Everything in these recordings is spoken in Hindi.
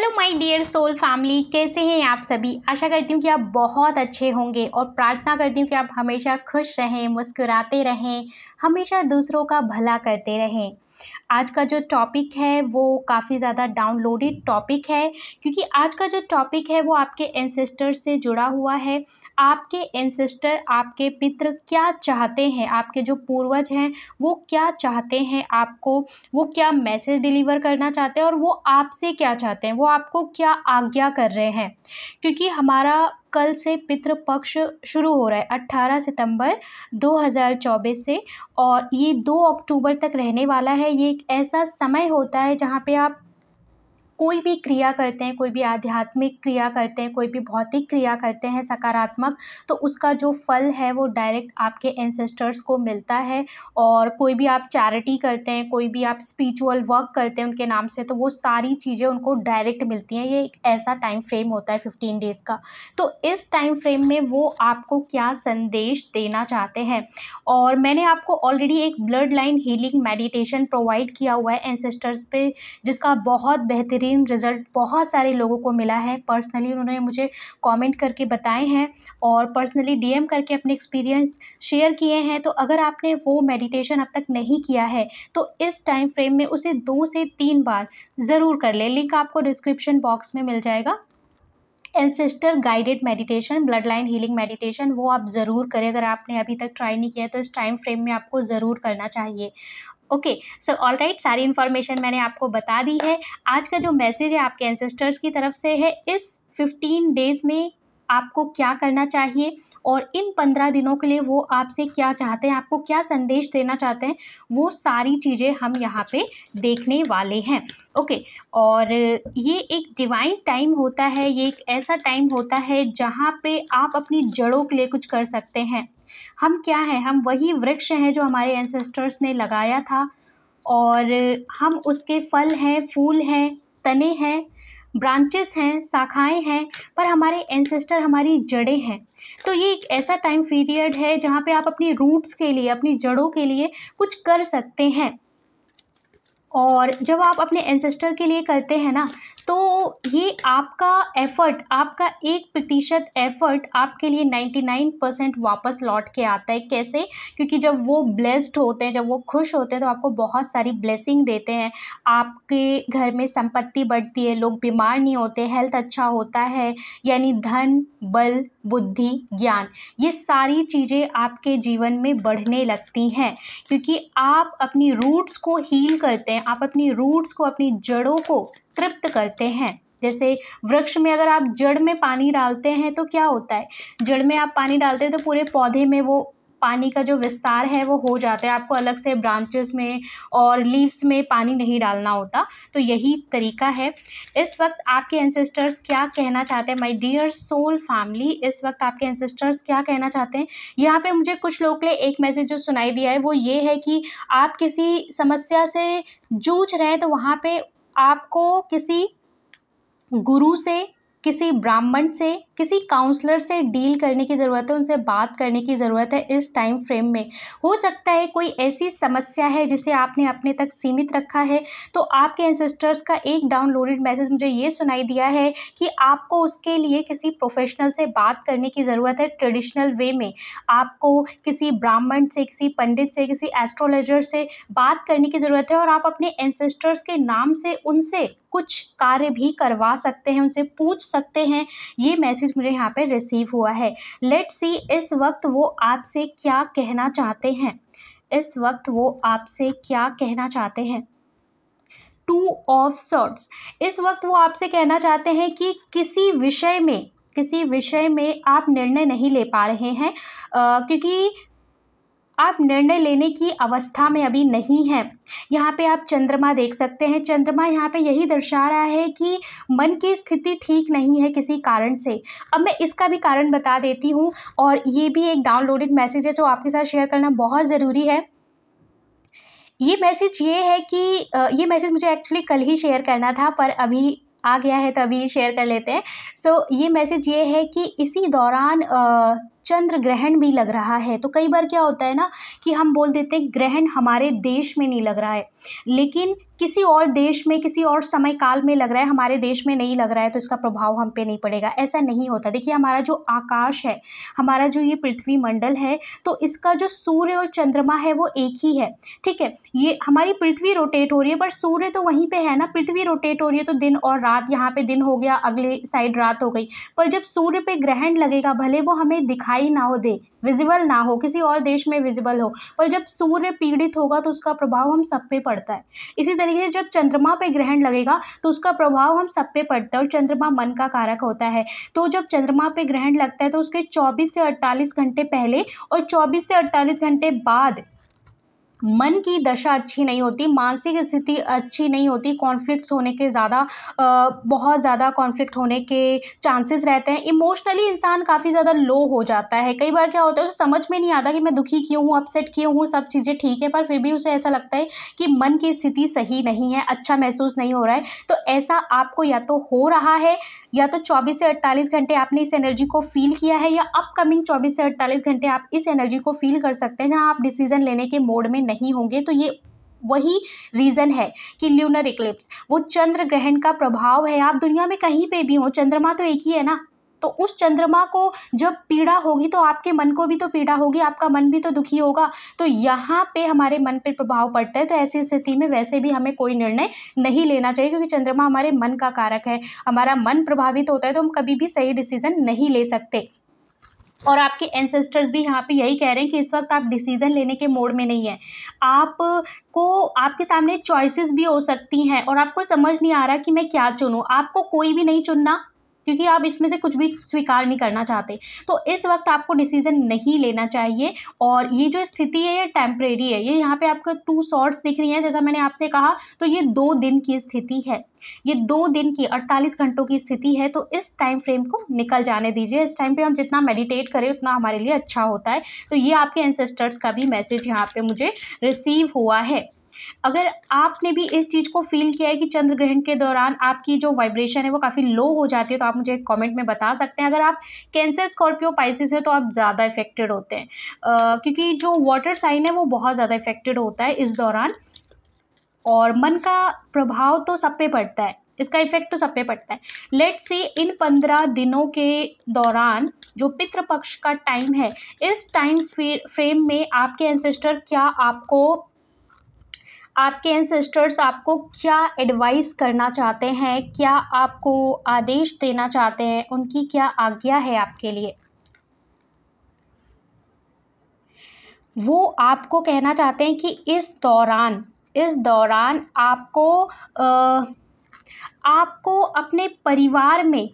Hello my dear soul family कैसे हैं आप सभी आशा करती हूँ कि आप बहुत अच्छे होंगे और प्रार्थना करती हूँ कि आप हमेशा खुश रहें मुस्कुराते रहें हमेशा दूसरों का भला करते रहें आज का जो टॉपिक है वो काफ़ी ज़्यादा डाउनलोडेड टॉपिक है क्योंकि आज का जो टॉपिक है वो आपके एनसेस्टर से जुड़ा हुआ है आपके एनसेस्टर आपके पितृ क्या चाहते हैं आपके जो पूर्वज हैं वो क्या चाहते हैं आपको वो क्या मैसेज डिलीवर करना चाहते हैं और वो आपसे क्या चाहते हैं वो आपको क्या आज्ञा कर रहे हैं क्योंकि हमारा कल से पितृपक्ष शुरू हो रहा है 18 सितंबर 2024 से और ये 2 अक्टूबर तक रहने वाला है ये एक ऐसा समय होता है जहाँ पे आप कोई भी क्रिया करते हैं कोई भी आध्यात्मिक क्रिया करते हैं कोई भी भौतिक क्रिया करते हैं सकारात्मक तो उसका जो फल है वो डायरेक्ट आपके एंसेस्टर्स को मिलता है और कोई भी आप चैरिटी करते हैं कोई भी आप स्पिरिचुअल वर्क करते हैं उनके नाम से तो वो सारी चीज़ें उनको डायरेक्ट मिलती हैं ये एक ऐसा टाइम फ्रेम होता है फिफ्टीन डेज़ का तो इस टाइम फ्रेम में वो आपको क्या संदेश देना चाहते हैं और मैंने आपको ऑलरेडी एक bloodline healing meditation provide किया हुआ है एंसेस्टर्स पे जिसका बहुत बेहतरीन बेहतरीन रिज़ल्ट बहुत सारे लोगों को मिला है पर्सनली उन्होंने मुझे कमेंट करके बताए हैं और पर्सनली डीएम करके अपने एक्सपीरियंस शेयर किए हैं तो अगर आपने वो मेडिटेशन अब तक नहीं किया है तो इस टाइम फ्रेम में उसे दो से तीन बार ज़रूर कर लें लिंक आपको डिस्क्रिप्शन बॉक्स में मिल जाएगा ancestor guided meditation bloodline healing meditation वो आप ज़रूर करें अगर आपने अभी तक ट्राई नहीं किया तो इस टाइम फ्रेम में आपको ज़रूर करना चाहिए ओके सो ऑल राइट सारी इन्फॉर्मेशन मैंने आपको बता दी है आज का जो मैसेज है आपके एंसेस्टर्स की तरफ से है इस फिफ्टीन डेज़ में आपको क्या करना चाहिए और इन पंद्रह दिनों के लिए वो आपसे क्या चाहते हैं आपको क्या संदेश देना चाहते हैं वो सारी चीज़ें हम यहाँ पे देखने वाले हैं ओके और ये एक डिवाइन टाइम होता है ये एक ऐसा टाइम होता है जहाँ पे आप अपनी जड़ों के लिए कुछ कर सकते हैं हम क्या हैं हम वही वृक्ष हैं जो हमारे एंसेस्टर्स ने लगाया था और हम उसके फल हैं फूल हैं तने हैं ब्रांचेस हैं शाखाएं हैं पर हमारे एंसेस्टर हमारी जड़ें हैं तो ये एक ऐसा टाइम पीरियड है जहाँ पे आप अपनी रूट्स के लिए अपनी जड़ों के लिए कुछ कर सकते हैं और जब आप अपने एंसेस्टर के लिए करते हैं ना तो ये आपका एफ़र्ट आपका एक प्रतिशत एफ़र्ट आपके लिए नाइन्टी नाइन परसेंट वापस लौट के आता है कैसे क्योंकि जब वो ब्लेस्ड होते हैं जब वो खुश होते हैं तो आपको बहुत सारी ब्लेसिंग देते हैं आपके घर में संपत्ति बढ़ती है लोग बीमार नहीं होते हेल्थ अच्छा होता है यानी धन बल बुद्धि ज्ञान ये सारी चीज़ें आपके जीवन में बढ़ने लगती हैं क्योंकि आप अपनी रूट्स को हील करते हैं आप अपनी रूट्स को अपनी जड़ों को तृप्त करते हैं जैसे वृक्ष में अगर आप जड़ में पानी डालते हैं तो क्या होता है जड़ में आप पानी डालते हैं तो पूरे पौधे में वो पानी का जो विस्तार है वो हो जाता है आपको अलग से ब्रांचेस में और लीव्स में पानी नहीं डालना होता तो यही तरीका है इस वक्त आपके एंसेस्टर्स क्या कहना चाहते हैं माय डियर सोल फैमिली इस वक्त आपके एंसेस्टर्स क्या कहना चाहते हैं यहाँ पे मुझे कुछ लोग के लिए एक मैसेज जो सुनाई दिया है वो ये है कि आप किसी समस्या से जूझ रहे हैं तो वहाँ पर आपको किसी गुरु से किसी ब्राह्मण से किसी काउंसलर से डील करने की ज़रूरत है उनसे बात करने की ज़रूरत है इस टाइम फ्रेम में हो सकता है कोई ऐसी समस्या है जिसे आपने अपने तक सीमित रखा है तो आपके एंसेस्टर्स का एक डाउनलोडेड मैसेज मुझे ये सुनाई दिया है कि आपको उसके लिए किसी प्रोफेशनल से बात करने की ज़रूरत है ट्रेडिशनल वे में आपको किसी ब्राह्मण से किसी पंडित से किसी एस्ट्रोलॉजर से बात करने की ज़रूरत है और आप अपने एंसेस्टर्स के नाम से उनसे कुछ कार्य भी करवा सकते हैं उनसे पूछ सकते हैं ये मैसेज मुझे यहाँ पे रिसीव हुआ है लेट सी इस वक्त वो आपसे क्या कहना चाहते हैं इस वक्त वो आपसे क्या कहना चाहते हैं टू ऑफ सॉर्ट्स इस वक्त वो आपसे कहना चाहते हैं कि किसी विषय में किसी विषय में आप निर्णय नहीं ले पा रहे हैं आ, क्योंकि आप निर्णय लेने की अवस्था में अभी नहीं हैं यहाँ पे आप चंद्रमा देख सकते हैं चंद्रमा यहाँ पे यही दर्शा रहा है कि मन की स्थिति ठीक नहीं है किसी कारण से अब मैं इसका भी कारण बता देती हूँ और ये भी एक डाउनलोडेड मैसेज है जो आपके साथ शेयर करना बहुत ज़रूरी है ये मैसेज ये है कि ये मैसेज मुझे एक्चुअली कल ही शेयर करना था पर अभी आ गया है तो अभी शेयर कर लेते हैं सो so, ये मैसेज ये है कि इसी दौरान आ, चंद्र ग्रहण भी लग रहा है तो कई बार क्या होता है ना कि हम बोल देते हैं ग्रहण हमारे देश में नहीं लग रहा है लेकिन किसी और देश में किसी और समय काल में लग रहा है हमारे देश में नहीं लग रहा है तो इसका प्रभाव हम पे नहीं पड़ेगा ऐसा नहीं होता देखिए हमारा जो आकाश है हमारा जो ये पृथ्वी मंडल है तो इसका जो सूर्य और चंद्रमा है वो एक ही है ठीक है ये हमारी पृथ्वी रोटेट हो रही है पर सूर्य तो वहीं पर है ना पृथ्वी रोटेट हो रही है तो दिन और रात यहाँ पर दिन हो गया अगले साइड रात हो गई पर जब सूर्य पर ग्रहण लगेगा भले वो हमें दिखा हाई ना हो दे विजिबल ना हो किसी और देश में विजिबल हो और जब सूर्य पीड़ित होगा तो उसका प्रभाव हम सब पे पड़ता है इसी तरीके से जब चंद्रमा पे ग्रहण लगेगा तो उसका प्रभाव हम सब पे पड़ता है और चंद्रमा मन का कारक होता है तो जब चंद्रमा पे ग्रहण लगता है तो उसके चौबीस से अड़तालीस घंटे पहले और चौबीस से अड़तालीस घंटे बाद मन की दशा अच्छी नहीं होती मानसिक स्थिति अच्छी नहीं होती कॉन्फ्लिक्ट्स होने के ज़्यादा बहुत ज़्यादा कॉन्फ्लिक्ट होने के चांसेस रहते हैं इमोशनली इंसान काफ़ी ज़्यादा लो हो जाता है कई बार क्या होता है उसे समझ में नहीं आता कि मैं दुखी क्यों हूँ अपसेट क्यों हूँ सब चीज़ें ठीक है पर फिर भी उसे ऐसा लगता है कि मन की स्थिति सही नहीं है अच्छा महसूस नहीं हो रहा है तो ऐसा आपको या तो हो रहा है या तो चौबीस से अड़तालीस घंटे आपने इस एनर्जी को फील किया है या अपकमिंग चौबीस से अड़तालीस घंटे आप इस एनर्जी को फील कर सकते हैं जहाँ आप डिसीजन लेने के मोड में नहीं होंगे तो ये वही रीज़न है कि ल्यूनर इक्लिप्स वो चंद्र ग्रहण का प्रभाव है आप दुनिया में कहीं पे भी हो चंद्रमा तो एक ही है ना तो उस चंद्रमा को जब पीड़ा होगी तो आपके मन को भी तो पीड़ा होगी आपका मन भी तो दुखी होगा तो यहाँ पे हमारे मन पे प्रभाव पड़ता है तो ऐसी स्थिति में वैसे भी हमें कोई निर्णय नहीं लेना चाहिए क्योंकि चंद्रमा हमारे मन का कारक है हमारा मन प्रभावित होता है तो हम कभी भी सही डिसीज़न नहीं ले सकते और आपके एंसेस्टर्स भी यहाँ पे यही कह रहे हैं कि इस वक्त आप डिसीज़न लेने के मोड में नहीं है आप को आपके सामने चॉइसेस भी हो सकती हैं और आपको समझ नहीं आ रहा कि मैं क्या चुनूँ आपको कोई भी नहीं चुनना क्योंकि आप इसमें से कुछ भी स्वीकार नहीं करना चाहते तो इस वक्त आपको डिसीजन नहीं लेना चाहिए और ये जो स्थिति है ये टेम्परेरी है ये यहाँ पे आपको टू शॉर्ट्स दिख रही हैं जैसा मैंने आपसे कहा तो ये दो दिन की स्थिति है ये दो दिन की 48 घंटों की स्थिति है तो इस टाइम फ्रेम को निकल जाने दीजिए इस टाइम पे हम जितना मेडिटेट करें उतना हमारे लिए अच्छा होता है तो ये आपके एंसेस्टर्स का भी मैसेज यहाँ पे मुझे रिसीव हुआ है अगर आपने भी इस चीज़ को फील किया है कि चंद्र ग्रहण के दौरान आपकी जो वाइब्रेशन है वो काफ़ी लो हो जाती है तो आप मुझे कमेंट में बता सकते हैं अगर आप कैंसर स्कॉर्पियो पाइसिस है तो आप ज़्यादा इफेक्टेड होते हैं आ, क्योंकि जो वाटर साइन है वो बहुत ज़्यादा इफेक्टेड होता है इस दौरान और मन का प्रभाव तो सब पे पड़ता है इसका इफेक्ट तो सब पे पड़ता है लेट से इन पंद्रह दिनों के दौरान जो पितृपक्ष पक्ष का टाइम है इस टाइम फ्रेम में आपके एंसेस्टर क्या आपको आपके एंसेस्टर्स आपको क्या एडवाइस करना चाहते हैं क्या आपको आदेश देना चाहते हैं उनकी क्या आज्ञा है आपके लिए वो आपको कहना चाहते हैं कि इस दौरान इस दौरान आपको आ, आपको अपने परिवार में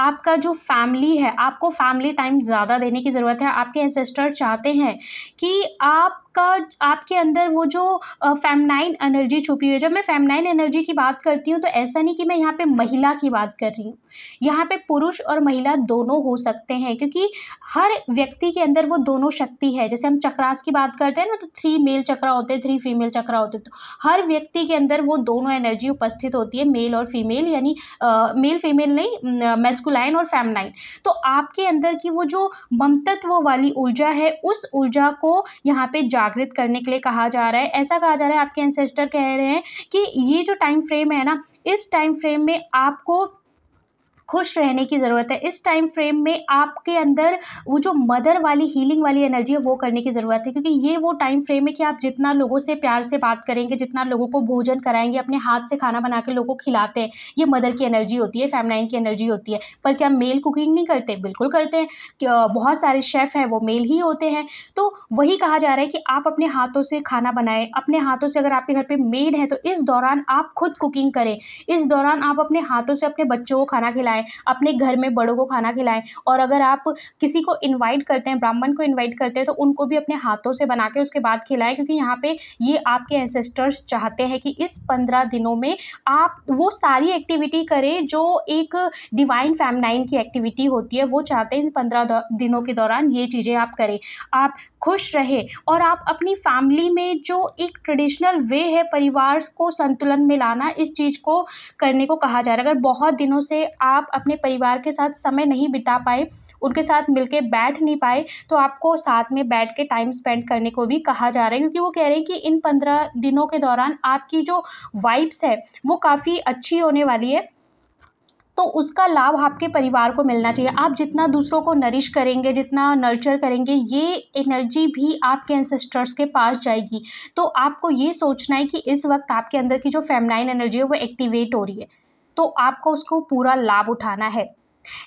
आपका जो फैमिली है आपको फैमिली टाइम ज़्यादा देने की ज़रूरत है आपके एंसेस्टर चाहते हैं कि आप आपका आपके अंदर वो जो फेमनाइन एनर्जी छुपी हुई है जब मैं फेमनाइन एनर्जी की बात करती हूँ तो ऐसा नहीं कि मैं यहाँ पे महिला की बात कर रही हूँ यहाँ पे पुरुष और महिला दोनों हो सकते हैं क्योंकि हर व्यक्ति के अंदर वो दोनों शक्ति है जैसे हम चक्रास की बात करते हैं ना तो थ्री मेल चक्रा होते हैं थ्री फीमेल चक्रा होते हैं तो हर व्यक्ति के अंदर वो दोनों एनर्जी उपस्थित होती है मेल और फीमेल यानी मेल फीमेल नहीं मेस्कुलाइन और फेमनाइन तो आपके अंदर की वो जो ममतत्व वाली ऊर्जा है उस ऊर्जा को यहाँ पे जा जागृत करने के लिए कहा जा रहा है ऐसा कहा जा रहा है आपके एंसेस्टर कह रहे हैं कि ये जो टाइम फ्रेम है ना इस टाइम फ्रेम में आपको खुश रहने की ज़रूरत है इस टाइम फ्रेम में आपके अंदर वो जो मदर वाली हीलिंग वाली एनर्जी है वो करने की ज़रूरत है क्योंकि ये वो टाइम फ्रेम है कि आप जितना लोगों से प्यार से बात करेंगे जितना लोगों को भोजन कराएंगे अपने हाथ से खाना बना के लोगों को खिलाते हैं ये मदर की एनर्जी होती है फैमलाइन की एनर्जी होती है पर क्या मेल कुकिंग नहीं करते बिल्कुल करते हैं बहुत सारे शेफ़ हैं वो मेल ही होते हैं तो वही कहा जा रहा है कि आप अपने हाथों से खाना बनाएं अपने हाथों से अगर आपके घर पर मेड है तो इस दौरान आप खुद कुकिंग करें इस दौरान आप अपने हाथों से अपने बच्चों को खाना खिलाएं खिलाएं अपने घर में बड़ों को खाना खिलाएं और अगर आप किसी को इन्वाइट करते हैं ब्राह्मण को इन्वाइट करते हैं तो उनको भी अपने हाथों से बना के उसके बाद खिलाएं क्योंकि यहाँ पे ये आपके एंसेस्टर्स चाहते हैं कि इस पंद्रह दिनों में आप वो सारी एक्टिविटी करें जो एक डिवाइन फैमनाइन की एक्टिविटी होती है वो चाहते हैं इन पंद्रह दिनों के दौरान ये चीज़ें आप करें आप खुश रहे और आप अपनी फैमिली में जो एक ट्रेडिशनल वे है परिवार को संतुलन में लाना इस चीज़ को करने को कहा जा रहा है अगर बहुत दिनों से आप अपने परिवार के साथ समय नहीं बिता पाए उनके साथ मिलके बैठ नहीं पाए तो आपको साथ में बैठ के टाइम स्पेंड करने को भी कहा जा रहा है क्योंकि वो कह रहे हैं कि इन पंद्रह दिनों के दौरान आपकी जो वाइब्स है वो काफ़ी अच्छी होने वाली है तो उसका लाभ आपके परिवार को मिलना चाहिए आप जितना दूसरों को नरिश करेंगे जितना नर्चर करेंगे ये एनर्जी भी आपके एंसेस्टर्स के पास जाएगी तो आपको ये सोचना है कि इस वक्त आपके अंदर की जो फेमनाइन एनर्जी है वो एक्टिवेट हो रही है तो आपको उसको पूरा लाभ उठाना है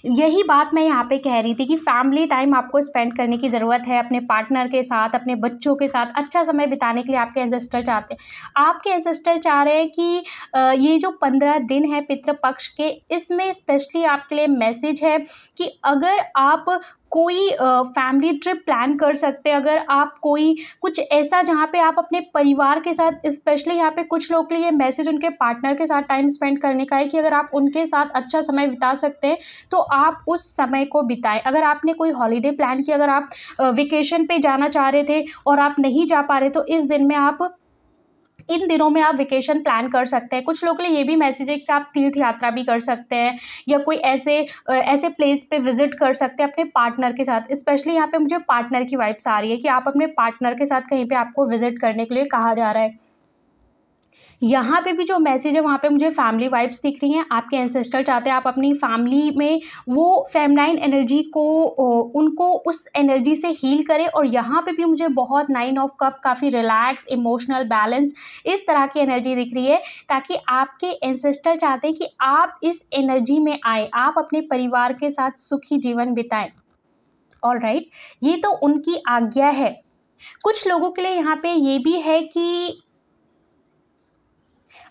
यही बात मैं यहाँ पे कह रही थी कि फैमिली टाइम आपको स्पेंड करने की ज़रूरत है अपने पार्टनर के साथ अपने बच्चों के साथ अच्छा समय बिताने के लिए आपके एंसेस्टर चाहते हैं आपके एंसेस्टर चाह रहे हैं कि ये जो पंद्रह दिन है पितृपक्ष के इसमें स्पेशली आपके लिए मैसेज है कि अगर आप कोई फैमिली ट्रिप प्लान कर सकते हैं अगर आप कोई कुछ ऐसा जहाँ पे आप अपने परिवार के साथ स्पेशली यहाँ पे कुछ लोग के लिए मैसेज उनके पार्टनर के साथ टाइम स्पेंड करने का है कि अगर आप उनके साथ अच्छा समय बिता सकते हैं तो आप उस समय को बिताएं अगर आपने कोई हॉलीडे प्लान किया अगर आप वेकेशन पे जाना चाह रहे थे और आप नहीं जा पा रहे तो इस दिन में आप इन दिनों में आप वेकेशन प्लान कर सकते हैं कुछ लोगों के लिए ये भी मैसेज है कि आप तीर्थ यात्रा भी कर सकते हैं या कोई ऐसे ऐसे प्लेस पे विजिट कर सकते हैं अपने पार्टनर के साथ स्पेशली यहाँ पे मुझे पार्टनर की वाइब्स आ रही है कि आप अपने पार्टनर के साथ कहीं पे आपको विजिट करने के लिए कहा जा रहा है यहाँ पे भी जो मैसेज है वहाँ पे मुझे फैमिली वाइब्स दिख रही हैं आपके एंसेस्टर चाहते हैं आप अपनी फैमिली में वो फेमनाइन एनर्जी को उनको उस एनर्जी से हील करें और यहाँ पे भी मुझे बहुत नाइन ऑफ कप काफ़ी रिलैक्स इमोशनल बैलेंस इस तरह की एनर्जी दिख रही है ताकि आपके एंसेस्टर चाहते हैं कि आप इस एनर्जी में आए आप अपने परिवार के साथ सुखी जीवन बिताएं ऑल राइट right. ये तो उनकी आज्ञा है कुछ लोगों के लिए यहाँ पे ये भी है कि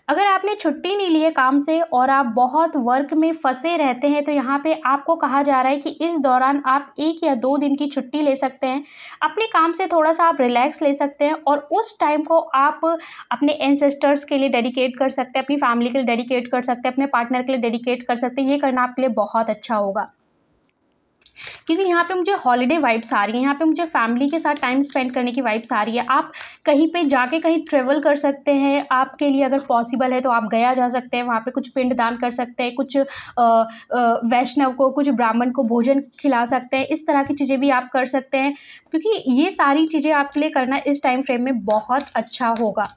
अगर आपने छुट्टी नहीं ली है काम से और आप बहुत वर्क में फंसे रहते हैं तो यहाँ पे आपको कहा जा रहा है कि इस दौरान आप एक या दो दिन की छुट्टी ले सकते हैं अपने काम से थोड़ा सा आप रिलैक्स ले सकते हैं और उस टाइम को आप अपने एनसेस्टर्स के लिए डेडिकेट कर सकते हैं अपनी फैमिली के लिए डेडिकेट कर सकते हैं अपने पार्टनर के लिए डेडिकेट कर सकते हैं ये करना आपके लिए बहुत अच्छा होगा क्योंकि यहाँ पे मुझे हॉलीडे वाइब्स आ रही है यहाँ पे मुझे फैमिली के साथ टाइम स्पेंड करने की वाइब्स आ रही है आप कहीं पे जाके कहीं ट्रेवल कर सकते हैं आपके लिए अगर पॉसिबल है तो आप गया जा सकते हैं वहाँ पे कुछ पिंड दान कर सकते हैं कुछ वैष्णव को कुछ ब्राह्मण को भोजन खिला सकते हैं इस तरह की चीज़ें भी आप कर सकते हैं क्योंकि ये सारी चीज़ें आपके लिए करना इस टाइम फ्रेम में बहुत अच्छा होगा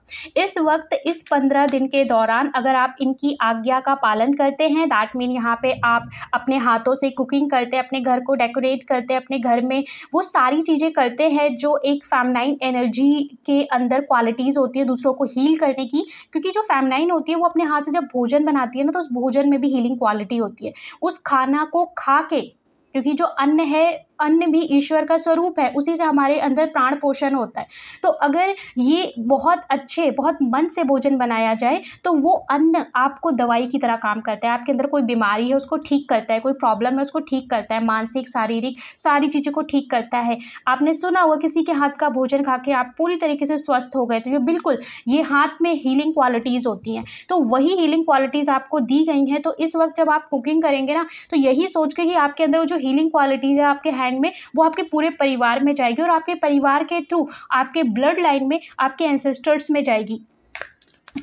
इस वक्त इस पंद्रह दिन के दौरान अगर आप इनकी आज्ञा का पालन करते हैं दैट मीन यहाँ पर आप अपने हाथों से कुकिंग करते हैं अपने घर को डेकोरेट करते हैं अपने घर में वो सारी चीज़ें करते हैं जो एक फैमनाइन एनर्जी के अंदर क्वालिटीज़ होती है दूसरों को हील करने की क्योंकि जो फैमनाइन होती है वो अपने हाथ से जब भोजन बनाती है ना तो उस भोजन में भी हीलिंग क्वालिटी होती है उस खाना को खा के क्योंकि जो अन्न है अन्न भी ईश्वर का स्वरूप है उसी से हमारे अंदर प्राण पोषण होता है तो अगर ये बहुत अच्छे बहुत मन से भोजन बनाया जाए तो वो अन्न आपको दवाई की तरह काम करता है आपके अंदर कोई बीमारी है उसको ठीक करता है कोई प्रॉब्लम है उसको ठीक करता है मानसिक शारीरिक सारी चीज़ों को ठीक करता है आपने सुना हुआ किसी के हाथ का भोजन खा के आप पूरी तरीके से स्वस्थ हो गए तो ये बिल्कुल ये हाथ में हीलिंग क्वालिटीज़ होती हैं तो वही हीलिंग क्वालिटीज़ आपको दी गई हैं तो इस वक्त जब आप कुकिंग करेंगे ना तो यही सोच के कि आपके अंदर वो जो हीलिंग क्वालिटीज़ है आपके हैं लाइन में वो आपके पूरे परिवार में जाएगी और आपके परिवार के थ्रू आपके ब्लड लाइन में आपके एंसेस्टर्स में जाएगी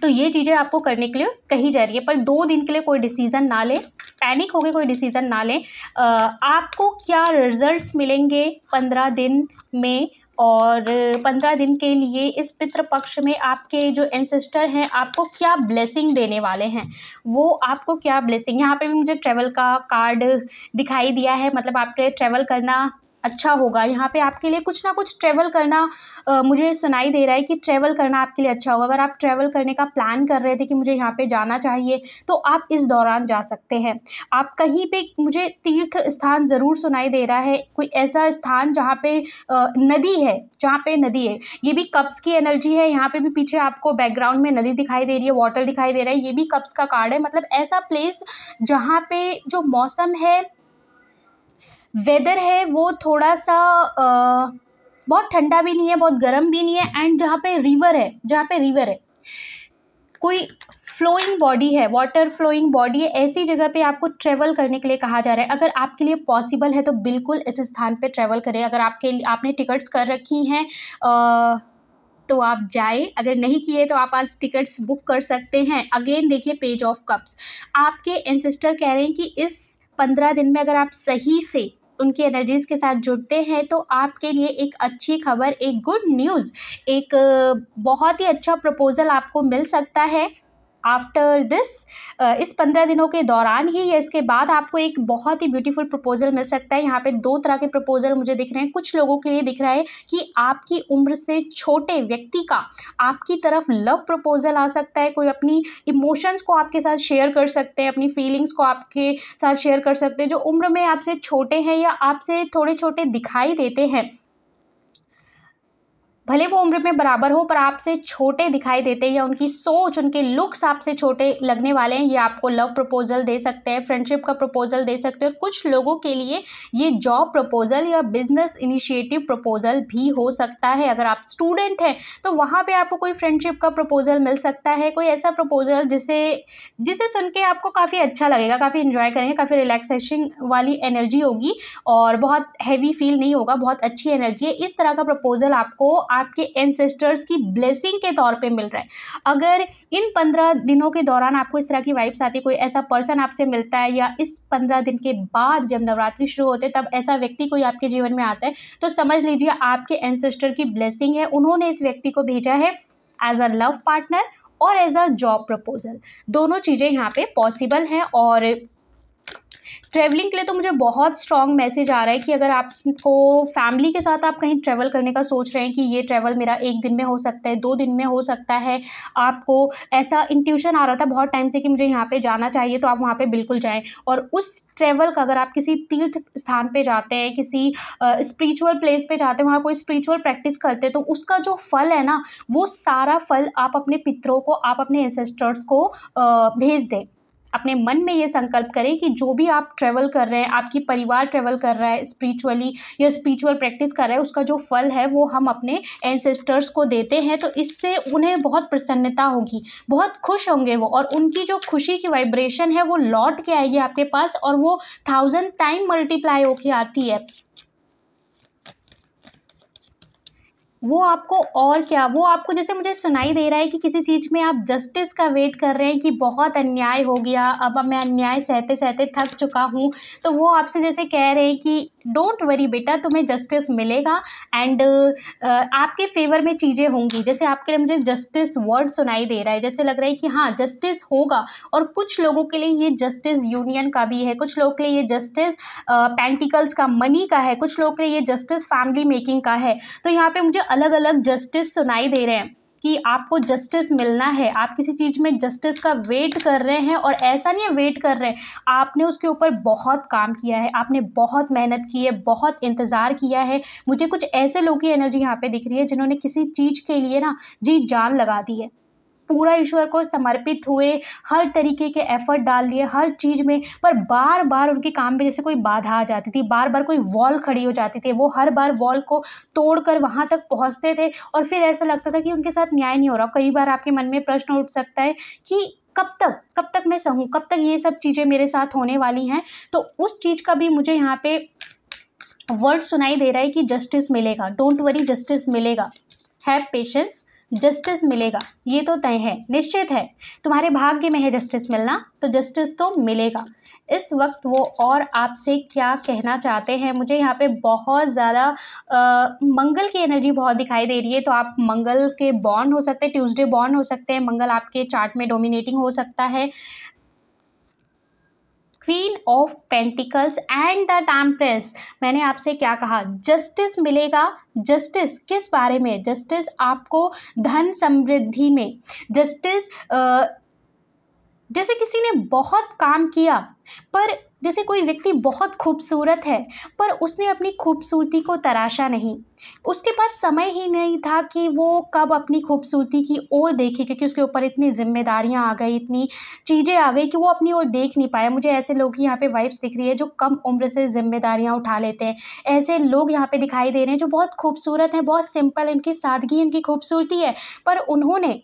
तो ये चीज़ें आपको करने के लिए कही जा रही है पर दो दिन के लिए कोई डिसीज़न ना लें पैनिक होकर कोई डिसीज़न ना लें आपको क्या रिजल्ट्स मिलेंगे पंद्रह दिन में और पंद्रह दिन के लिए इस पितृ पक्ष में आपके जो एंसेस्टर हैं आपको क्या ब्लेसिंग देने वाले हैं वो आपको क्या ब्लेसिंग यहाँ पे भी मुझे ट्रैवल का कार्ड दिखाई दिया है मतलब आपके ट्रैवल करना अच्छा होगा यहाँ पे आपके लिए कुछ ना कुछ ट्रैवल करना आ, मुझे सुनाई दे रहा है कि ट्रैवल करना आपके लिए अच्छा होगा अगर आप ट्रैवल करने का प्लान कर रहे थे कि मुझे यहाँ पे जाना चाहिए तो आप इस दौरान जा सकते हैं आप कहीं पे मुझे तीर्थ स्थान ज़रूर सुनाई दे रहा है कोई ऐसा स्थान जहाँ पे आ, नदी है जहाँ पे नदी है ये भी कप्स की एनर्जी है यहाँ पर भी पीछे आपको बैकग्राउंड में नदी दिखाई दे रही है वाटर दिखाई दे रहा है ये भी कप्स का कार्ड है मतलब ऐसा प्लेस जहाँ पर जो मौसम है वेदर है वो थोड़ा सा आ, बहुत ठंडा भी नहीं है बहुत गर्म भी नहीं है एंड जहाँ पे रिवर है जहाँ पे रिवर है कोई फ्लोइंग बॉडी है वाटर फ्लोइंग बॉडी है ऐसी जगह पे आपको ट्रैवल करने के लिए कहा जा रहा है अगर आपके लिए पॉसिबल है तो बिल्कुल इस स्थान पे ट्रैवल करें अगर आपके आपने टिकट्स कर रखी हैं तो आप जाएं अगर नहीं किए तो आप आज टिकट्स बुक कर सकते हैं अगेन देखिए पेज ऑफ कप्स आपके एनसेस्टर कह रहे हैं कि इस पंद्रह दिन में अगर आप सही से उनकी एनर्जीज़ के साथ जुड़ते हैं तो आपके लिए एक अच्छी खबर एक गुड न्यूज़ एक बहुत ही अच्छा प्रपोज़ल आपको मिल सकता है आफ्टर दिस uh, इस पंद्रह दिनों के दौरान ही या इसके बाद आपको एक बहुत ही ब्यूटीफुल प्रपोजल मिल सकता है यहाँ पे दो तरह के प्रपोजल मुझे दिख रहे हैं कुछ लोगों के लिए दिख रहा है कि आपकी उम्र से छोटे व्यक्ति का आपकी तरफ लव प्रपोजल आ सकता है कोई अपनी इमोशंस को आपके साथ शेयर कर सकते हैं अपनी फीलिंग्स को आपके साथ शेयर कर सकते हैं जो उम्र में आपसे छोटे हैं या आपसे थोड़े छोटे दिखाई देते हैं भले वो उम्र में बराबर हो पर आपसे छोटे दिखाई देते हैं या उनकी सोच उनके लुक्स आपसे छोटे लगने वाले हैं ये आपको लव प्रपोजल दे सकते हैं फ्रेंडशिप का प्रपोजल दे सकते हैं और कुछ लोगों के लिए ये जॉब प्रपोजल या बिजनेस इनिशिएटिव प्रपोजल भी हो सकता है अगर आप स्टूडेंट हैं तो वहाँ पर आपको कोई फ्रेंडशिप का प्रपोजल मिल सकता है कोई ऐसा प्रपोजल जिसे जिसे सुन के आपको काफ़ी अच्छा लगेगा काफ़ी इन्जॉय करेंगे काफ़ी रिलैक्सेशन वाली एनर्जी होगी और बहुत हैवी फील नहीं होगा बहुत अच्छी एनर्जी है इस तरह का प्रपोजल आपको आपके एनसेस्टर्स की ब्लेसिंग के तौर पे मिल रहा है अगर इन पंद्रह दिनों के दौरान आपको इस तरह की वाइब्स आती कोई ऐसा पर्सन आपसे मिलता है या इस पंद्रह दिन के बाद जब नवरात्रि शुरू होते तब ऐसा व्यक्ति कोई आपके जीवन में आता है तो समझ लीजिए आपके एनसेस्टर की ब्लेसिंग है उन्होंने इस व्यक्ति को भेजा है एज अ लव पार्टनर और एज अ जॉब प्रपोजल दोनों चीज़ें यहाँ पे पॉसिबल हैं और ट्रैवलिंग के लिए तो मुझे बहुत स्ट्रॉन्ग मैसेज आ रहा है कि अगर आपको फैमिली के साथ आप कहीं ट्रैवल करने का सोच रहे हैं कि ये ट्रैवल मेरा एक दिन में हो सकता है दो दिन में हो सकता है आपको ऐसा इंट्यूशन आ रहा था बहुत टाइम से कि मुझे यहाँ पे जाना चाहिए तो आप वहाँ पे बिल्कुल जाएं और उस ट्रैवल का अगर आप किसी तीर्थ स्थान पर जाते हैं किसी स्परिचुअल प्लेस पर जाते हैं वहाँ कोई स्परिचुअल प्रैक्टिस करते हैं तो उसका जो फल है ना वो सारा फल आप अपने पितरों को आप अपने एसेस्टर्स को भेज दें अपने मन में ये संकल्प करें कि जो भी आप ट्रैवल कर रहे हैं आपकी परिवार ट्रैवल कर रहा है स्पिरिचुअली या स्पिरिचुअल प्रैक्टिस कर रहा है उसका जो फल है वो हम अपने एनसेस्टर्स को देते हैं तो इससे उन्हें बहुत प्रसन्नता होगी बहुत खुश होंगे वो और उनकी जो खुशी की वाइब्रेशन है वो लौट के आएगी आपके पास और वो थाउजेंड टाइम मल्टीप्लाई होके आती है वो आपको और क्या वो आपको जैसे मुझे सुनाई दे रहा है कि किसी चीज़ में आप जस्टिस का वेट कर रहे हैं कि बहुत अन्याय हो गया अब मैं अन्याय सहते सहते थक चुका हूँ तो वो आपसे जैसे कह रहे हैं कि डोंट वरी बेटा तुम्हें जस्टिस मिलेगा एंड आपके फेवर में चीज़ें होंगी जैसे आपके लिए मुझे जस्टिस वर्ड सुनाई दे रहा है जैसे लग रहा है कि हाँ जस्टिस होगा और कुछ लोगों के लिए ये जस्टिस यूनियन का भी है कुछ लोगों के लिए ये जस्टिस पेंटिकल्स का मनी का है कुछ लोगों के लिए ये जस्टिस फैमिली मेकिंग का है तो यहाँ पर मुझे अलग अलग जस्टिस सुनाई दे रहे हैं कि आपको जस्टिस मिलना है आप किसी चीज़ में जस्टिस का वेट कर रहे हैं और ऐसा नहीं है वेट कर रहे हैं आपने उसके ऊपर बहुत काम किया है आपने बहुत मेहनत की है बहुत इंतज़ार किया है मुझे कुछ ऐसे लोगों की एनर्जी यहाँ पे दिख रही है जिन्होंने किसी चीज़ के लिए ना जी जान लगा दी है पूरा ईश्वर को समर्पित हुए हर तरीके के एफर्ट डाल दिए हर चीज़ में पर बार बार उनके काम में जैसे कोई बाधा आ जाती थी बार बार कोई वॉल खड़ी हो जाती थी वो हर बार वॉल को तोड़ कर वहाँ तक पहुँचते थे और फिर ऐसा लगता था कि उनके साथ न्याय नहीं हो रहा कई बार आपके मन में प्रश्न उठ सकता है कि कब तक कब तक मैं सहूँ कब तक ये सब चीज़ें मेरे साथ होने वाली हैं तो उस चीज़ का भी मुझे यहाँ पर वर्ड सुनाई दे रहा है कि जस्टिस मिलेगा डोंट वरी जस्टिस मिलेगा हैव पेशेंस जस्टिस मिलेगा ये तो तय है निश्चित है तुम्हारे भाग्य में है जस्टिस मिलना तो जस्टिस तो मिलेगा इस वक्त वो और आपसे क्या कहना चाहते हैं मुझे यहाँ पे बहुत ज़्यादा मंगल की एनर्जी बहुत दिखाई दे रही है तो आप मंगल के बॉन्ड हो सकते हैं ट्यूसडे बॉन्ड हो सकते हैं मंगल आपके चार्ट में डोमिनेटिंग हो सकता है queen of pentacles and the empress मैंने आपसे क्या कहा जस्टिस मिलेगा जस्टिस किस बारे में जस्टिस आपको धन समृद्धि में जस्टिस जैसे किसी ने बहुत काम किया पर जैसे कोई व्यक्ति बहुत खूबसूरत है पर उसने अपनी खूबसूरती को तराशा नहीं उसके पास समय ही नहीं था कि वो कब अपनी खूबसूरती की ओर देखे क्योंकि उसके ऊपर इतनी जिम्मेदारियां आ गई इतनी चीज़ें आ गई कि वो अपनी ओर देख नहीं पाया मुझे ऐसे लोग ही यहाँ पे वाइब्स दिख रही है जो कम उम्र से जिम्मेदारियाँ उठा लेते हैं ऐसे लोग यहाँ पर दिखाई दे रहे हैं जो बहुत खूबसूरत हैं बहुत सिंपल इनकी सादगी इनकी खूबसूरती है पर उन्होंने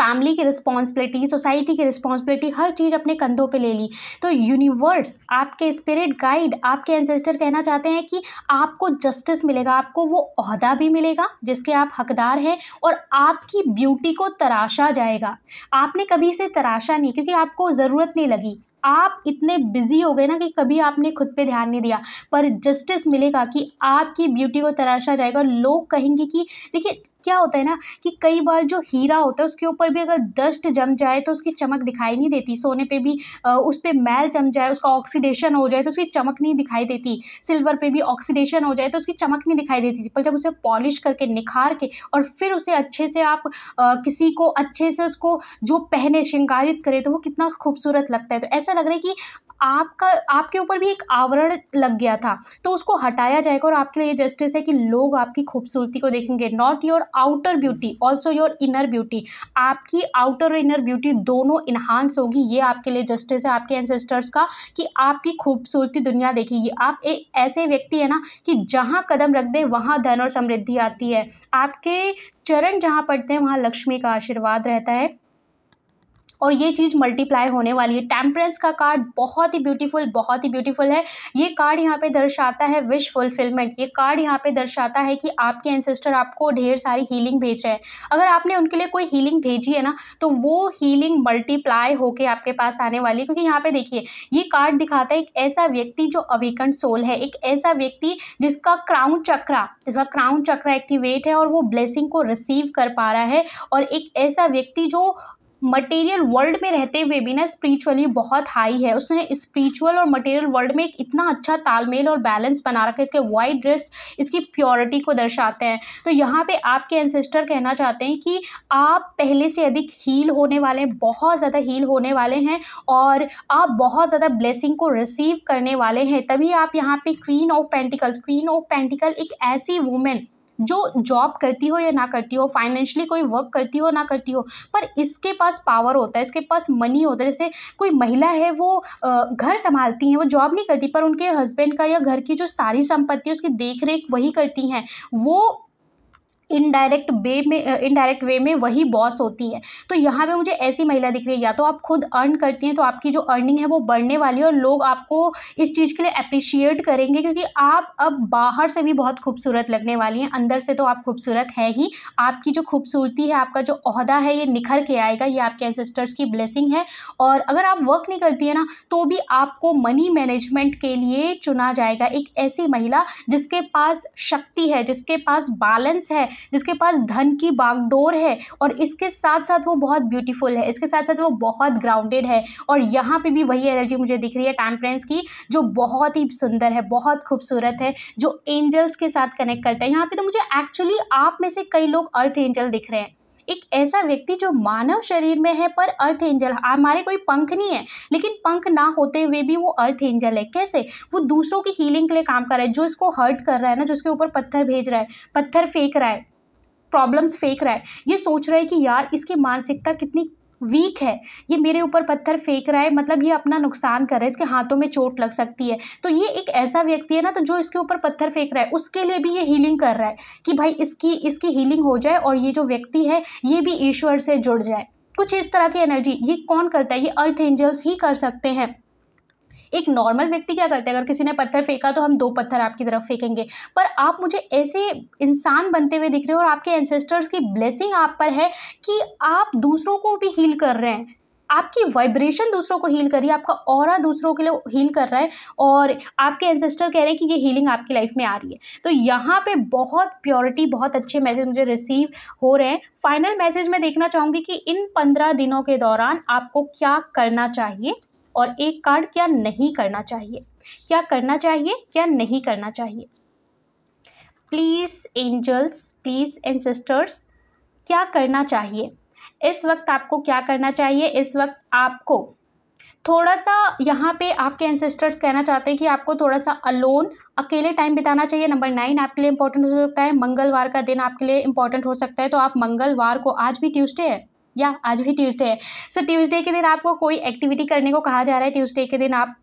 फैमिली की रिस्पॉन्सिबिलिटी सोसाइटी की रिस्पॉन्सिबिलिटी हर चीज़ अपने कंधों पे ले ली तो यूनिवर्स आपके स्पिरिट गाइड आपके एंसेस्टर कहना चाहते हैं कि आपको जस्टिस मिलेगा आपको वो अहदा भी मिलेगा जिसके आप हकदार हैं और आपकी ब्यूटी को तराशा जाएगा आपने कभी इसे तराशा नहीं क्योंकि आपको ज़रूरत नहीं लगी आप इतने बिजी हो गए ना कि कभी आपने खुद पे ध्यान नहीं दिया पर जस्टिस मिलेगा कि आपकी ब्यूटी को तराशा जाएगा लोग कहेंगे कि देखिए क्या होता है ना कि कई बार जो हीरा होता है उसके ऊपर भी अगर डस्ट जम जाए तो उसकी चमक दिखाई नहीं देती सोने पे भी उस पर मैल जम जाए उसका ऑक्सीडेशन हो जाए तो उसकी चमक नहीं दिखाई देती सिल्वर पे भी ऑक्सीडेशन हो जाए तो उसकी चमक नहीं दिखाई देती पर जब उसे पॉलिश करके निखार के और फिर उसे अच्छे से आप आ, किसी को अच्छे से उसको जो पहने श्रृंगारित करें तो वो कितना खूबसूरत लगता है तो ऐसा ऐसा लग रहा है कि आपका आपके ऊपर भी एक आवरण लग गया था तो उसको हटाया जाएगा और आपके लिए जस्टिस है कि लोग आपकी खूबसूरती को देखेंगे not your outer beauty also your inner beauty आपकी आउटर और इनर ब्यूटी दोनों इन्हांस होगी ये आपके लिए जस्टिस है आपके एंसेस्टर्स का कि आपकी खूबसूरती दुनिया देखेगी आप एक ऐसे व्यक्ति है ना कि जहाँ कदम रख दें वहाँ धन और समृद्धि आती है आपके चरण जहाँ पड़ते हैं वहाँ लक्ष्मी का आशीर्वाद रहता है और ये चीज़ मल्टीप्लाई होने वाली है टेम्परेंस का कार्ड बहुत ही ब्यूटीफुल बहुत ही ब्यूटीफुल है ये कार्ड यहाँ पे दर्शाता है विश फुलफिलमेंट ये कार्ड यहाँ पे दर्शाता है कि आपके एंसेस्टर आपको ढेर सारी हीलिंग भेज रहे हैं अगर आपने उनके लिए कोई हीलिंग भेजी है ना तो वो हीलिंग मल्टीप्लाई होकर आपके पास आने वाली है क्योंकि यहाँ पे देखिए ये कार्ड दिखाता है एक ऐसा व्यक्ति जो अविकंड सोल है एक ऐसा व्यक्ति जिसका क्राउन चक्रा जिसका क्राउन चक्रा एक्टिवेट है और वो ब्लेसिंग को रिसीव कर पा रहा है और एक ऐसा व्यक्ति जो मटेरियल वर्ल्ड में रहते हुए भी ना स्पिरिचुअली बहुत हाई है उसने स्पिरिचुअल और मटेरियल वर्ल्ड में एक इतना अच्छा तालमेल और बैलेंस बना रखा है इसके वाइट ड्रेस इसकी प्योरिटी को दर्शाते हैं तो यहाँ पे आपके एंसेस्टर कहना चाहते हैं कि आप पहले से अधिक हील होने वाले हैं बहुत ज़्यादा हील होने वाले हैं और आप बहुत ज़्यादा ब्लेसिंग को रिसीव करने वाले हैं तभी आप यहाँ पर queen of pentacles queen of pentacle एक ऐसी वूमेन जो जॉब करती हो या ना करती हो फाइनेंशियली कोई वर्क करती हो ना करती हो पर इसके पास पावर होता है इसके पास मनी होता है जैसे कोई महिला है वो घर संभालती हैं वो जॉब नहीं करती पर उनके हस्बैंड का या घर की जो सारी संपत्ति है उसकी देख रेख वही करती हैं वो इनडायरेक्ट वे में इनडायरेक्ट वे में वही बॉस होती है तो यहाँ पे मुझे ऐसी महिला दिख रही है या तो आप खुद अर्न करती हैं तो आपकी जो अर्निंग है वो बढ़ने वाली है और लोग आपको इस चीज़ के लिए अप्रिशिएट करेंगे क्योंकि आप अब बाहर से भी बहुत खूबसूरत लगने वाली हैं अंदर से तो आप खूबसूरत हैं ही आपकी जो खूबसूरती है आपका जो अहदा है ये निखर के आएगा ये आपके एंसेस्टर्स की ब्लेसिंग है और अगर आप वर्क नहीं करती है ना तो भी आपको मनी मैनेजमेंट के लिए चुना जाएगा एक ऐसी महिला जिसके पास शक्ति है जिसके पास बैलेंस है जिसके पास धन की बागडोर है और इसके साथ साथ वो बहुत ब्यूटीफुल है इसके साथ साथ वो बहुत ग्राउंडेड है और यहाँ पे भी वही एनर्जी मुझे दिख रही है टैम्परेंस की जो बहुत ही सुंदर है बहुत खूबसूरत है जो एंजल्स के साथ कनेक्ट करता है यहाँ पे तो मुझे एक्चुअली आप में से कई लोग अर्थ एंजल दिख रहे हैं एक ऐसा व्यक्ति जो मानव शरीर में है पर अर्थ एंजल हमारे कोई पंख नहीं है लेकिन पंख ना होते हुए भी वो अर्थ एंजल है कैसे वो दूसरों की हीलिंग के लिए काम कर रहा है जो इसको हर्ट कर रहा है ना जो उसके ऊपर पत्थर भेज रहा है पत्थर फेंक रहा है प्रॉब्लम्स फेंक रहा है ये सोच रहा है कि यार इसकी मानसिकता कितनी वीक है ये मेरे ऊपर पत्थर फेंक रहा है मतलब ये अपना नुकसान कर रहा है इसके हाथों में चोट लग सकती है तो ये एक ऐसा व्यक्ति है ना तो जो इसके ऊपर पत्थर फेंक रहा है उसके लिए भी ये हीलिंग कर रहा है कि भाई इसकी इसकी हीलिंग हो जाए और ये जो व्यक्ति है ये भी ईश्वर से जुड़ जाए कुछ इस तरह की एनर्जी ये कौन करता है ये अर्थ एंजल्स ही कर सकते हैं एक नॉर्मल व्यक्ति क्या करते हैं अगर किसी ने पत्थर फेंका तो हम दो पत्थर आपकी तरफ फेंकेंगे पर आप मुझे ऐसे इंसान बनते हुए दिख रहे हो और आपके एंसेस्टर्स की ब्लेसिंग आप पर है कि आप दूसरों को भी हील कर रहे हैं आपकी वाइब्रेशन दूसरों को हील कर रही है आपका और दूसरों के लिए हील कर रहा है और आपके एंसेस्टर कह रहे हैं कि ये हीलिंग आपकी लाइफ में आ रही है तो यहाँ पे बहुत प्योरिटी बहुत अच्छे मैसेज मुझे रिसीव हो रहे हैं फाइनल मैसेज मैं देखना चाहूँगी कि इन पंद्रह दिनों के दौरान आपको क्या करना चाहिए और एक कार्ड क्या नहीं करना चाहिए क्या करना चाहिए क्या नहीं करना चाहिए please angels please and sisters क्या करना चाहिए इस वक्त आपको क्या करना चाहिए इस वक्त आपको थोड़ा सा यहाँ पे आपके एंसेस्टर्स कहना चाहते हैं कि आपको थोड़ा सा अलोन अकेले टाइम बिताना चाहिए नंबर नाइन आपके लिए इंपॉर्टेंट हो सकता है मंगलवार का दिन आपके लिए इंपॉर्टेंट हो सकता है तो आप मंगलवार को आज भी ट्यूसडे है या आज भी ट्यूसडे है सर ट्यूसडे के दिन आपको कोई एक्टिविटी करने को कहा जा रहा है ट्यूसडे के दिन आप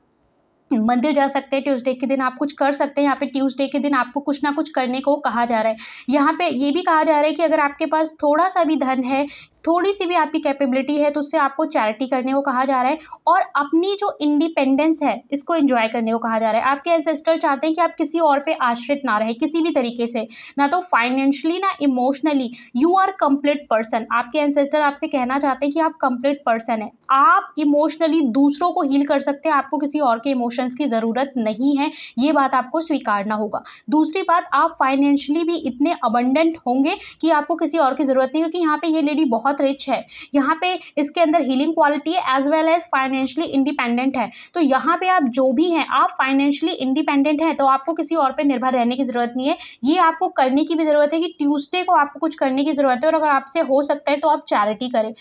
मंदिर जा सकते हैं ट्यूसडे के दिन आप कुछ कर सकते हैं यहाँ पे ट्यूसडे के दिन आपको कुछ ना कुछ करने को कहा जा रहा है यहाँ पे ये भी कहा जा रहा है कि अगर आपके पास थोड़ा सा भी धन है थोड़ी सी भी आपकी कैपेबिलिटी है तो उससे आपको चैरिटी करने को कहा जा रहा है और अपनी जो इंडिपेंडेंस है इसको इन्जॉय करने को कहा जा रहा है आपके एंसेस्टर चाहते हैं कि आप किसी और पे आश्रित ना रहे किसी भी तरीके से ना तो फाइनेंशली ना emotionally you are complete person आपके एंसेस्टर आपसे कहना चाहते हैं कि आप कंप्लीट पर्सन है आप इमोशनली दूसरों को हील कर सकते हैं आपको किसी और के इमोशंस की ज़रूरत नहीं है ये बात आपको स्वीकारना होगा दूसरी बात आप फाइनेंशियली भी इतने अबंडेंट होंगे कि आपको किसी और की ज़रूरत नहीं क्योंकि यहाँ पे ये लेडी बहुत बहुत रिच है यहाँ पे इसके अंदर हीलिंग क्वालिटी है as well as financially independent है तो यहाँ पे आप जो भी हैं आप फाइनेंशियली इंडिपेंडेंट हैं तो आपको किसी और पे निर्भर रहने की ज़रूरत नहीं है ये आपको करने की भी ज़रूरत है कि ट्यूजडे को आपको कुछ करने की ज़रूरत है और अगर आपसे हो सकता है तो आप चैरिटी करें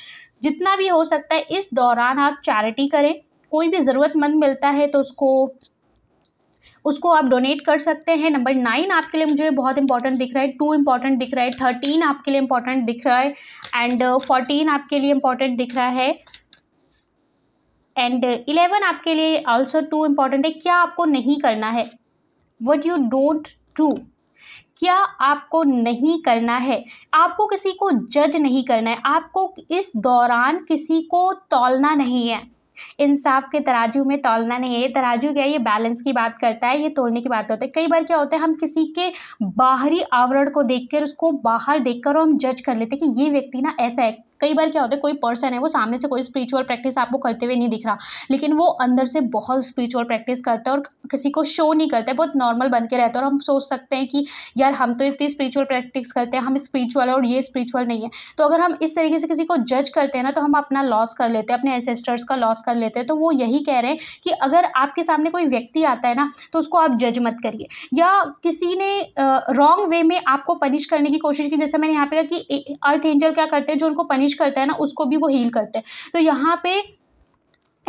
जितना भी हो सकता है इस दौरान आप चैरिटी करें कोई भी ज़रूरतमंद मिलता है तो उसको उसको आप डोनेट कर सकते हैं नंबर नाइन आपके लिए मुझे बहुत इंपॉर्टेंट दिख रहा है टू इंपॉर्टेंट दिख रहा है थर्टीन आपके लिए इंपॉर्टेंट दिख रहा है एंड फोर्टीन uh, आपके लिए इंपॉर्टेंट दिख रहा है एंड इलेवन uh, आपके लिए ऑल्सो टू इम्पॉर्टेंट है क्या आपको नहीं करना है वट यू डोंट डू क्या आपको नहीं करना है आपको किसी को जज नहीं करना है आपको इस दौरान किसी को तोलना नहीं है इंसाफ के तराजू में तोलना नहीं है ये तराजू क्या है ये बैलेंस की बात करता है ये तोड़ने की बात करता है कई बार क्या होता है हम किसी के बाहरी आवरण को देखकर उसको बाहर देखकर हम जज कर लेते हैं कि ये व्यक्ति ना ऐसा है कई बार क्या होता है कोई पर्सन है वो सामने से कोई स्पिरिचुअल प्रैक्टिस आपको करते हुए नहीं दिख रहा लेकिन वो अंदर से बहुत स्पिरिचुअल प्रैक्टिस करता है और किसी को शो नहीं करता है बहुत नॉर्मल बन के रहता है और हम सोच सकते हैं कि यार हम तो इतनी स्पिरिचुअल प्रैक्टिस करते हैं हम स्पिरिचुअल और ये स्पिरिचुअल नहीं है तो अगर हम इस तरीके से किसी को जज करते हैं ना तो हम अपना लॉस कर लेते हैं अपने एसेस्टर्स का लॉस कर लेते हैं तो वो यही कह रहे हैं कि अगर आपके सामने कोई व्यक्ति आता है ना तो उसको आप जज मत करिए या किसी ने रॉन्ग वे में आपको पनिश करने की कोशिश की जैसे मैंने यहाँ पे कहा कि अर्थ एंजल क्या करते हैं जो उनको पनिश डैमेज करता है ना उसको भी वो हील करते हैं तो यहाँ पे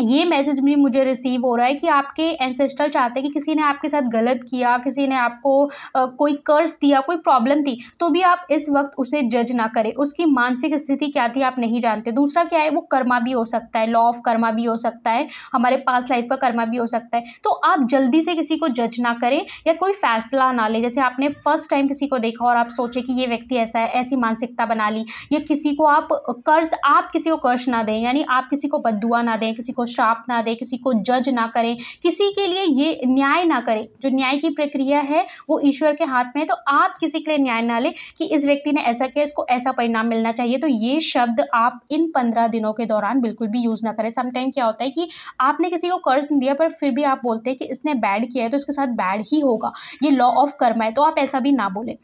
ये मैसेज भी मुझे रिसीव हो रहा है कि आपके एंसेस्टर चाहते हैं कि किसी ने आपके साथ गलत किया किसी ने आपको आ, कोई कर्ज दिया कोई प्रॉब्लम थी तो भी आप इस वक्त उसे जज ना करें उसकी मानसिक स्थिति क्या थी आप नहीं जानते दूसरा क्या है वो कर्मा भी हो सकता है लॉ ऑफ कर्मा भी हो सकता है हमारे पास लाइफ का कर्मा भी हो सकता है तो आप जल्दी से किसी को जज ना करें या कोई फैसला ना लें जैसे आपने फर्स्ट टाइम किसी को देखा और आप सोचे कि ये व्यक्ति ऐसा है ऐसी मानसिकता बना ली या किसी को आप कर्ज आप किसी को कर्ज ना दें यानी आप किसी को बद ना दें किसी को श्राप ना दे किसी को जज ना करें किसी के लिए ये न्याय ना करें जो न्याय की प्रक्रिया है वो ईश्वर के हाथ में है तो आप किसी के लिए न्याय ना लें कि इस व्यक्ति ने ऐसा किया इसको ऐसा परिणाम मिलना चाहिए तो ये शब्द आप इन पंद्रह दिनों के दौरान बिल्कुल भी यूज़ ना करें समटाइम क्या होता है कि आपने किसी को कर्ज दिया पर फिर भी आप बोलते हैं कि इसने बैड किया है तो इसके साथ बैड ही होगा ये लॉ ऑफ कर्मा है तो आप ऐसा भी ना बोलें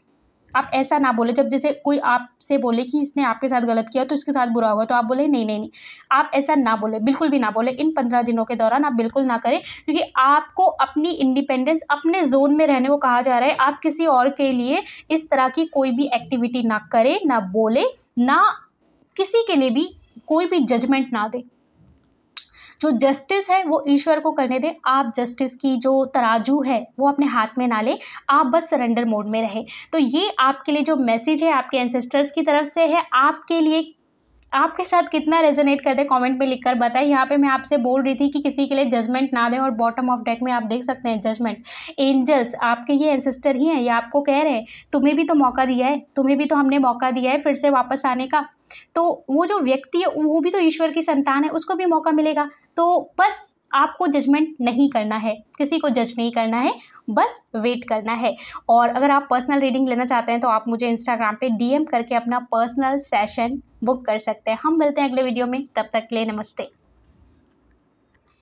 आप ऐसा ना बोले जब जैसे कोई आपसे बोले कि इसने आपके साथ गलत किया तो इसके साथ बुरा हुआ तो आप बोले नहीं नहीं नहीं आप ऐसा ना बोले बिल्कुल भी ना बोले इन पंद्रह दिनों के दौरान आप बिल्कुल ना करें क्योंकि आपको अपनी इंडिपेंडेंस अपने जोन में रहने को कहा जा रहा है आप किसी और के लिए इस तरह की कोई भी एक्टिविटी ना करें ना बोले ना किसी के लिए भी कोई भी जजमेंट ना दें जो जस्टिस है वो ईश्वर को करने दें आप जस्टिस की जो तराजू है वो अपने हाथ में ना लें आप बस सरेंडर मोड में रहें तो ये आपके लिए जो मैसेज है आपके एंसेस्टर्स की तरफ से है आपके लिए आपके साथ कितना रेजोनेट करते हैं कॉमेंट में लिखकर बताएं यहाँ पे मैं आपसे बोल रही थी कि किसी के लिए जजमेंट ना दें और बॉटम ऑफ डेक में आप देख सकते हैं जजमेंट एंजल्स आपके ये एनसेस्टर ही हैं ये आपको कह रहे हैं तुम्हें भी तो मौका दिया है तुम्हें भी तो हमने मौका दिया है फिर से वापस आने का तो वो जो व्यक्ति है वो भी तो ईश्वर की संतान है उसको भी मौका मिलेगा तो बस आपको जजमेंट नहीं करना है किसी को जज नहीं करना है बस वेट करना है और अगर आप पर्सनल रीडिंग लेना चाहते हैं तो आप मुझे इंस्टाग्राम पे डीएम करके अपना पर्सनल सेशन बुक कर सकते हैं हम मिलते हैं अगले वीडियो में तब तक ले नमस्ते